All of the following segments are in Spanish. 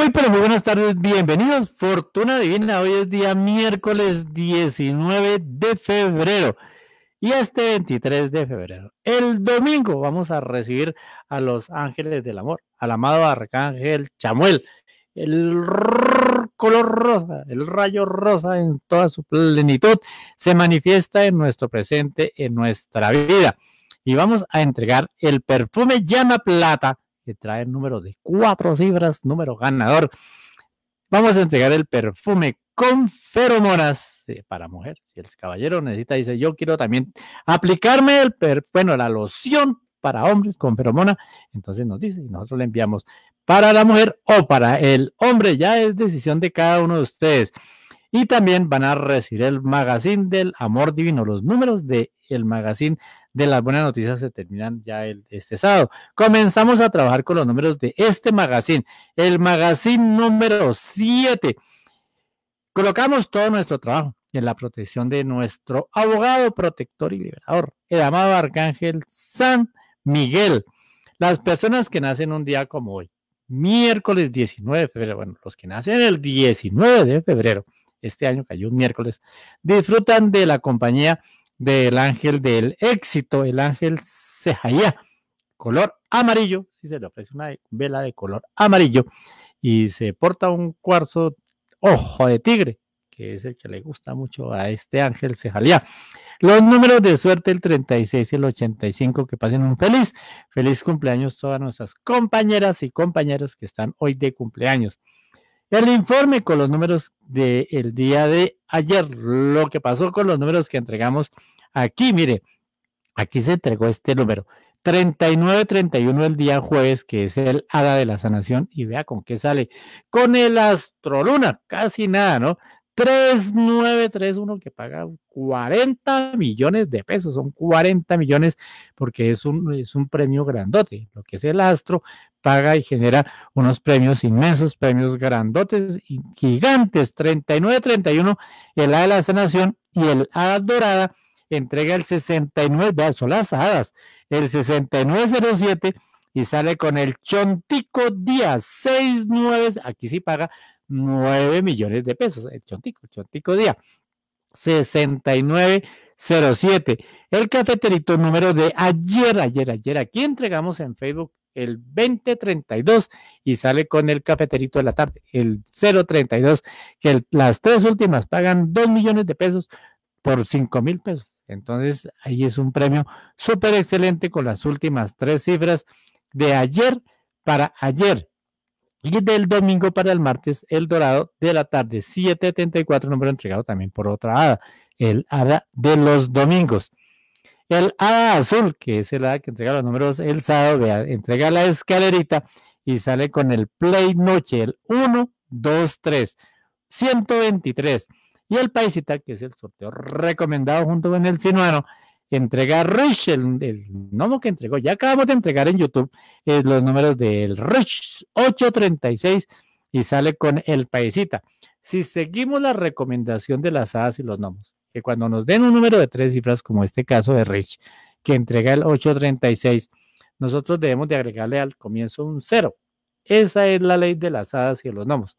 muy, pero muy buenas tardes. Bienvenidos. Fortuna Divina. Hoy es día miércoles 19 de febrero. Y este 23 de febrero, el domingo, vamos a recibir a los ángeles del amor, al amado arcángel Chamuel, el color rosa, el rayo rosa en toda su plenitud se manifiesta en nuestro presente, en nuestra vida. Y vamos a entregar el perfume llama plata trae el número de cuatro cifras, número ganador. Vamos a entregar el perfume con feromonas eh, para mujer. Si el caballero necesita, dice, yo quiero también aplicarme el, per bueno, la loción para hombres con feromona, entonces nos dice nosotros le enviamos para la mujer o para el hombre, ya es decisión de cada uno de ustedes. Y también van a recibir el magazine del amor divino, los números del el magazine de las buenas noticias se terminan ya el, este sábado. Comenzamos a trabajar con los números de este magazine, el magazine número 7. Colocamos todo nuestro trabajo en la protección de nuestro abogado, protector y liberador, el amado Arcángel San Miguel. Las personas que nacen un día como hoy, miércoles 19 de febrero, bueno, los que nacen el 19 de febrero, este año cayó un miércoles, disfrutan de la compañía del ángel del éxito, el ángel Sejaya, color amarillo, si se le ofrece una vela de color amarillo y se porta un cuarzo ojo de tigre, que es el que le gusta mucho a este ángel Cejalía. Los números de suerte, el 36 y el 85, que pasen un feliz, feliz cumpleaños todas nuestras compañeras y compañeros que están hoy de cumpleaños. El informe con los números del día de ayer, lo que pasó con los números que entregamos aquí, mire, aquí se entregó este número. 3931 el día jueves, que es el hada de la sanación, y vea con qué sale. Con el astroluna, casi nada, ¿no? 3931 que paga 40 millones de pesos, son 40 millones porque es un, es un premio grandote, lo que es el astro paga y genera unos premios inmensos, premios grandotes y gigantes, 3931 el A de la sanación y el A dorada entrega el 69, vean, son las hadas, el 6907 y sale con el Chontico día 69 aquí sí paga 9 millones de pesos. El Chontico, Chontico Día. 6907. El cafeterito número de ayer, ayer, ayer. Aquí entregamos en Facebook el 2032 y sale con el cafeterito de la tarde, el 032, que las tres últimas pagan 2 millones de pesos por 5 mil pesos. Entonces, ahí es un premio súper excelente con las últimas tres cifras de ayer para ayer. Y del domingo para el martes, El Dorado de la tarde, 7.74, número entregado también por otra hada, el hada de los domingos. El hada azul, que es el hada que entrega los números el sábado, entrega la escalerita y sale con el play noche, el 1, 2, 3, 123. Y el paisita, que es el sorteo recomendado junto con el sinuano, Entrega Rich el, el que entregó, ya acabamos de entregar en YouTube eh, los números del Rich 836 y sale con el paisita. Si seguimos la recomendación de las hadas y los nomos, que cuando nos den un número de tres cifras, como este caso de Rich, que entrega el 836, nosotros debemos de agregarle al comienzo un cero. Esa es la ley de las hadas y los nomos.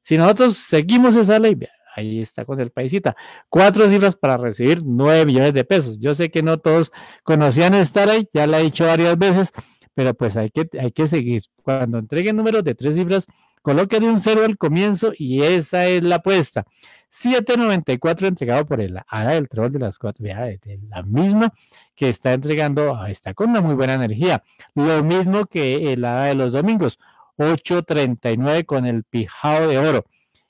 Si nosotros seguimos esa ley, ahí está con el paisita. Cuatro cifras para recibir nueve millones de pesos. Yo sé que no todos conocían estar ahí, ya la he dicho varias veces, pero pues hay que, hay que seguir. Cuando entreguen números de tres cifras, de un cero al comienzo y esa es la apuesta. 794 entregado por el Ada del troll de las cuatro, la misma que está entregando, ah, está con una muy buena energía. Lo mismo que el Ada de los domingos, 839 con el pijao de oro.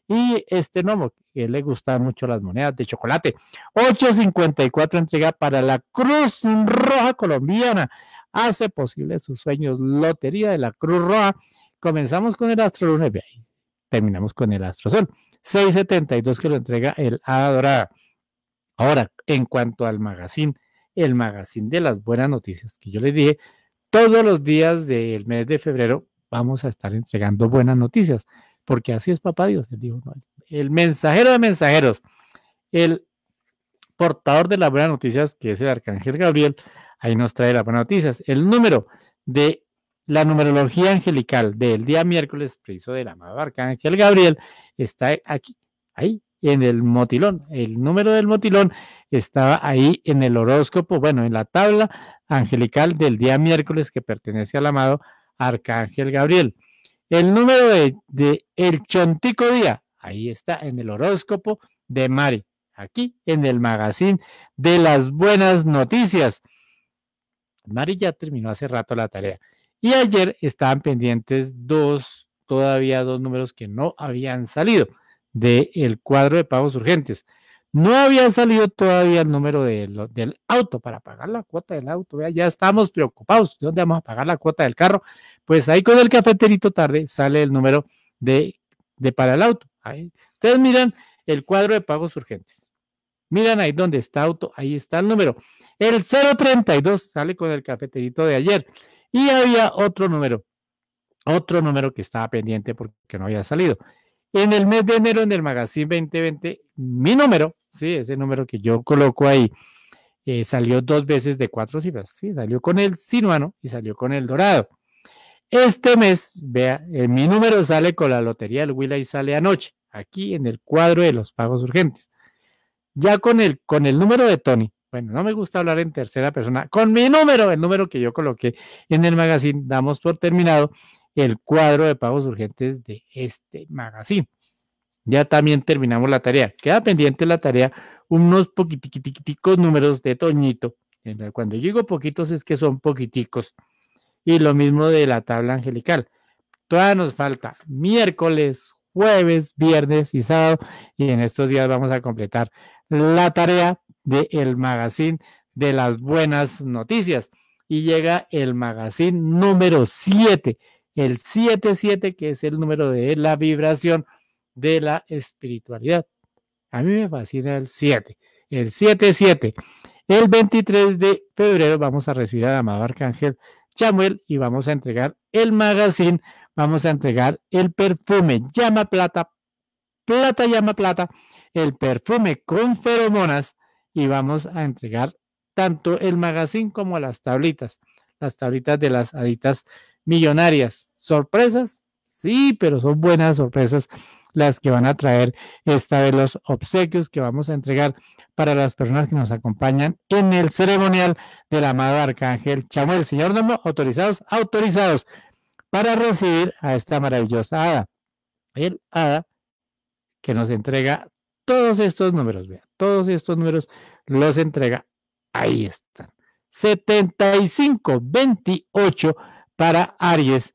Y este no, él le gustan mucho las monedas de chocolate. 8.54 entrega para la Cruz Roja Colombiana. Hace posible sus sueños. Lotería de la Cruz Roja. Comenzamos con el Astro terminamos con el Astro Sol. 6.72 que lo entrega el A Ahora, en cuanto al magazine, el magazine de las buenas noticias que yo les dije, todos los días del mes de febrero vamos a estar entregando buenas noticias, porque así es papá Dios, él dijo, el mensajero de mensajeros, el portador de las buenas noticias, que es el arcángel Gabriel, ahí nos trae las buenas noticias. El número de la numerología angelical del día miércoles, preciso del amado arcángel Gabriel, está aquí, ahí, en el motilón. El número del motilón estaba ahí en el horóscopo, bueno, en la tabla angelical del día miércoles que pertenece al amado arcángel Gabriel. El número de, de el chontico día, Ahí está en el horóscopo de Mari, aquí en el magazine de las buenas noticias. Mari ya terminó hace rato la tarea. Y ayer estaban pendientes dos, todavía dos números que no habían salido del el cuadro de pagos urgentes. No había salido todavía el número del auto para pagar la cuota del auto. Ya estamos preocupados. ¿De dónde vamos a pagar la cuota del carro? Pues ahí con el cafeterito tarde sale el número de, de para el auto. Ahí. Ustedes miran el cuadro de pagos urgentes. Miran ahí donde está auto, ahí está el número. El 032 sale con el cafeterito de ayer. Y había otro número, otro número que estaba pendiente porque no había salido. En el mes de enero, en el Magazine 2020, mi número, sí, ese número que yo coloco ahí, eh, salió dos veces de cuatro cifras. Sí, salió con el sinuano y salió con el dorado. Este mes, vea, eh, mi número sale con la lotería del Willay y sale anoche, aquí en el cuadro de los pagos urgentes. Ya con el, con el número de Tony, bueno, no me gusta hablar en tercera persona, con mi número, el número que yo coloqué en el magazine, damos por terminado el cuadro de pagos urgentes de este magazine. Ya también terminamos la tarea. Queda pendiente la tarea, unos poquitiquiticos números de Toñito. Cuando digo poquitos es que son poquiticos y lo mismo de la tabla angelical. Todavía nos falta miércoles, jueves, viernes y sábado. Y en estos días vamos a completar la tarea del el magazine de las buenas noticias. Y llega el magazine número 7, el 77, que es el número de la vibración de la espiritualidad. A mí me fascina el 7, el 77. El 23 de febrero vamos a recibir a amado arcángel y vamos a entregar el magazine, vamos a entregar el perfume Llama Plata, Plata Llama Plata, el perfume con feromonas y vamos a entregar tanto el magazine como las tablitas, las tablitas de las aditas millonarias. ¿Sorpresas? Sí, pero son buenas sorpresas las que van a traer esta de los obsequios que vamos a entregar para las personas que nos acompañan en el ceremonial del amado Arcángel Chamuel. Señor Domo, autorizados, autorizados para recibir a esta maravillosa hada. El hada que nos entrega todos estos números, vean, todos estos números los entrega, ahí están. 75, 28 para Aries,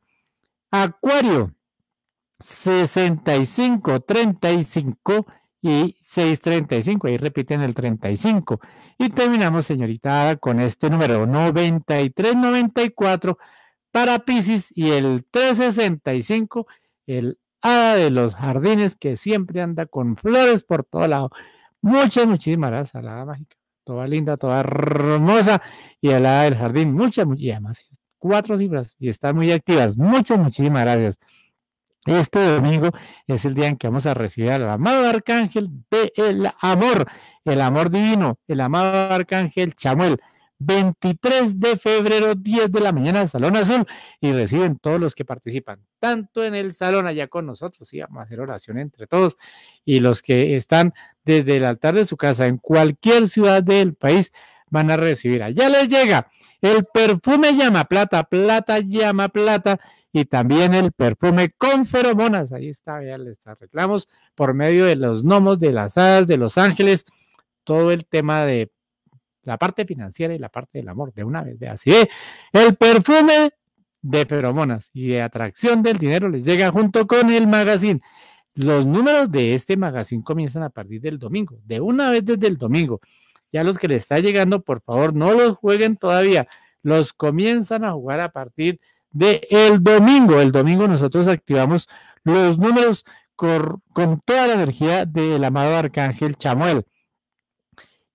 Acuario 65, 35 y 635. Ahí repiten el 35. Y terminamos, señorita, con este número 9394 para Pisces y el 365, el hada de los jardines que siempre anda con flores por todo lado. Muchas, muchísimas gracias a la mágica. Toda linda, toda hermosa y a del jardín. Muchas, muchísimas gracias cuatro cifras y están muy activas. Muchas, muchísimas gracias. Este domingo es el día en que vamos a recibir al amado arcángel del amor, el amor divino, el amado arcángel Chamuel. 23 de febrero, 10 de la mañana, Salón Azul, y reciben todos los que participan, tanto en el salón allá con nosotros, y vamos a hacer oración entre todos, y los que están desde el altar de su casa en cualquier ciudad del país, van a recibir. Allá ah, les llega el perfume llama plata, plata llama plata y también el perfume con feromonas. Ahí está, ya les arreglamos por medio de los gnomos, de las hadas, de los ángeles, todo el tema de la parte financiera y la parte del amor de una vez. De así ¿eh? el perfume de feromonas y de atracción del dinero les llega junto con el magazine. Los números de este magazine comienzan a partir del domingo, de una vez desde el domingo. Ya los que les está llegando, por favor, no los jueguen todavía. Los comienzan a jugar a partir de el domingo. El domingo nosotros activamos los números con, toda la energía del amado arcángel Chamuel.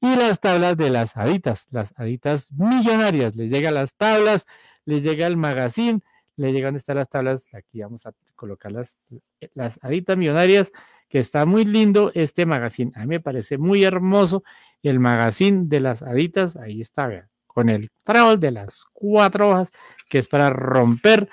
Y las tablas de las haditas, las haditas millonarias. Les llegan las tablas, les llega el magazine, le llegan estas las tablas. Aquí vamos a colocar las, las haditas millonarias que está muy lindo este magazine. A mí me parece muy hermoso el magazine de las haditas. Ahí está, con el trowel de las cuatro hojas, que es para romper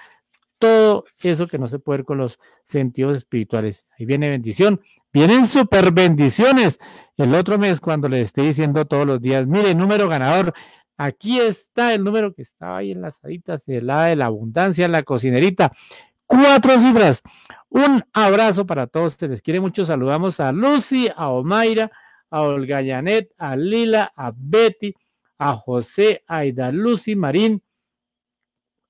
todo eso que no se puede ver con los sentidos espirituales. Ahí viene bendición. Vienen super bendiciones el otro mes cuando les esté diciendo todos los días, mire, número ganador, aquí está el número que estaba ahí en las haditas, el la de la abundancia, la cocinerita cuatro cifras. Un abrazo para todos, se les quiere mucho. Saludamos a Lucy, a Omaira, a Olga Yanet, a Lila, a Betty, a José, a Ida Lucy Marín,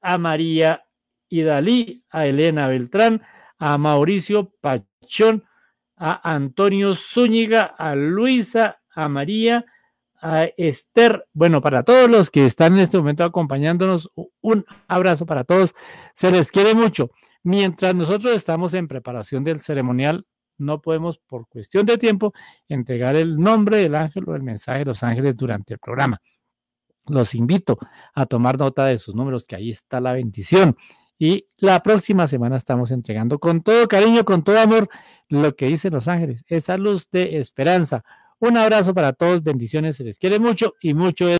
a María Idalí, a Elena Beltrán, a Mauricio Pachón, a Antonio Zúñiga, a Luisa, a María, a Esther. Bueno, para todos los que están en este momento acompañándonos, un abrazo para todos. Se les quiere mucho. Mientras nosotros estamos en preparación del ceremonial, no podemos, por cuestión de tiempo, entregar el nombre del ángel o el mensaje de los ángeles durante el programa. Los invito a tomar nota de sus números, que ahí está la bendición. Y la próxima semana estamos entregando con todo cariño, con todo amor, lo que dicen los ángeles, esa luz de esperanza. Un abrazo para todos, bendiciones, se les quiere mucho y mucho.